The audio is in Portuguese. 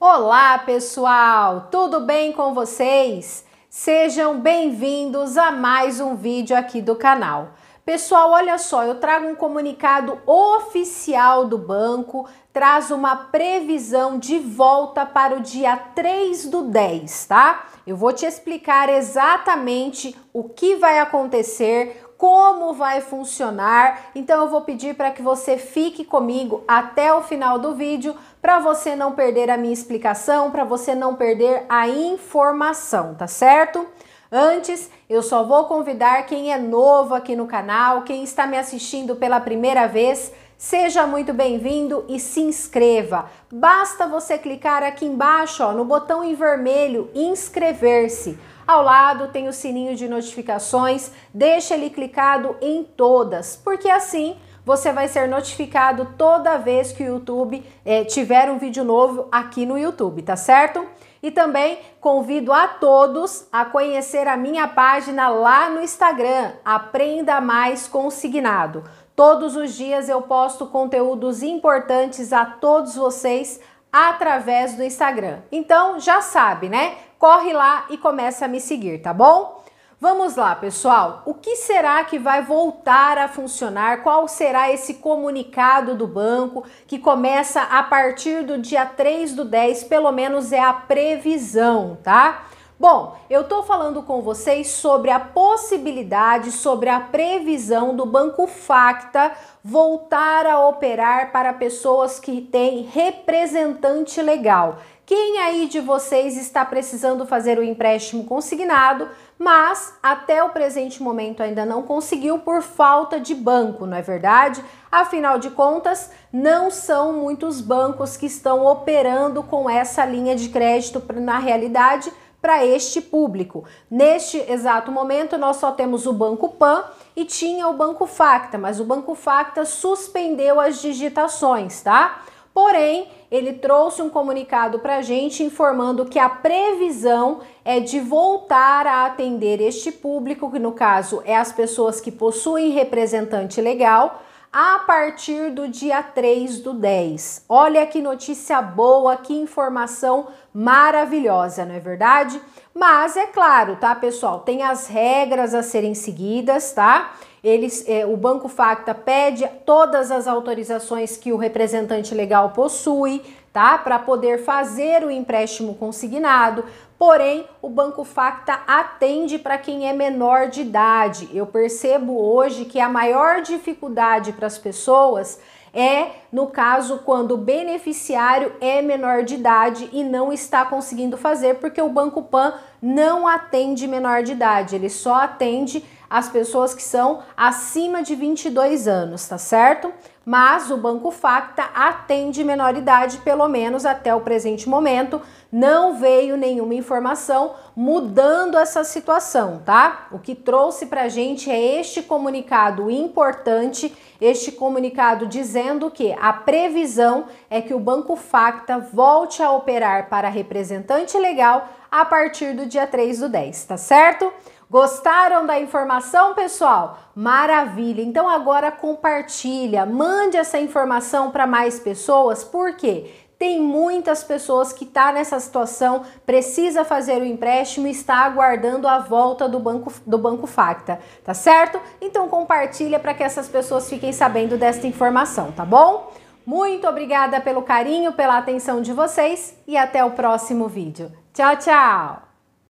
Olá, pessoal! Tudo bem com vocês? Sejam bem-vindos a mais um vídeo aqui do canal. Pessoal, olha só, eu trago um comunicado oficial do banco, traz uma previsão de volta para o dia 3 do 10, tá? Eu vou te explicar exatamente o que vai acontecer, como vai funcionar. Então eu vou pedir para que você fique comigo até o final do vídeo para você não perder a minha explicação, para você não perder a informação, tá certo? Antes, eu só vou convidar quem é novo aqui no canal, quem está me assistindo pela primeira vez, Seja muito bem-vindo e se inscreva. Basta você clicar aqui embaixo ó, no botão em vermelho inscrever-se. Ao lado tem o sininho de notificações, deixa ele clicado em todas, porque assim você vai ser notificado toda vez que o YouTube é, tiver um vídeo novo aqui no YouTube, tá certo? E também convido a todos a conhecer a minha página lá no Instagram, Aprenda Mais Consignado. Todos os dias eu posto conteúdos importantes a todos vocês através do Instagram. Então já sabe, né? Corre lá e começa a me seguir, tá bom? Vamos lá, pessoal. O que será que vai voltar a funcionar? Qual será esse comunicado do banco que começa a partir do dia 3 do 10? Pelo menos é a previsão, tá? Bom, eu estou falando com vocês sobre a possibilidade, sobre a previsão do Banco Facta voltar a operar para pessoas que têm representante legal. Quem aí de vocês está precisando fazer o empréstimo consignado, mas até o presente momento ainda não conseguiu por falta de banco, não é verdade? Afinal de contas, não são muitos bancos que estão operando com essa linha de crédito na realidade para este público. Neste exato momento, nós só temos o Banco Pan e tinha o Banco Facta, mas o Banco Facta suspendeu as digitações, tá? Porém, ele trouxe um comunicado para a gente informando que a previsão é de voltar a atender este público, que no caso é as pessoas que possuem representante legal, a partir do dia 3 do 10. Olha que notícia boa, que informação maravilhosa, não é verdade? Mas é claro, tá, pessoal? Tem as regras a serem seguidas, tá? eles, é, o Banco Facta pede todas as autorizações que o representante legal possui, tá? Para poder fazer o empréstimo consignado. Porém, o Banco Facta atende para quem é menor de idade. Eu percebo hoje que a maior dificuldade para as pessoas é no caso quando o beneficiário é menor de idade e não está conseguindo fazer, porque o Banco Pan não atende menor de idade, ele só atende as pessoas que são acima de 22 anos, tá certo? Mas o Banco Facta atende menoridade pelo menos até o presente momento. Não veio nenhuma informação mudando essa situação, tá? O que trouxe pra gente é este comunicado importante, este comunicado dizendo que a previsão é que o Banco Facta volte a operar para representante legal a partir do dia 3 do 10, tá certo? Gostaram da informação, pessoal? Maravilha! Então agora compartilha, mande essa informação para mais pessoas, porque tem muitas pessoas que estão tá nessa situação, precisa fazer o empréstimo e está aguardando a volta do banco, do banco Facta, tá certo? Então compartilha para que essas pessoas fiquem sabendo desta informação, tá bom? Muito obrigada pelo carinho, pela atenção de vocês e até o próximo vídeo. Tchau, tchau!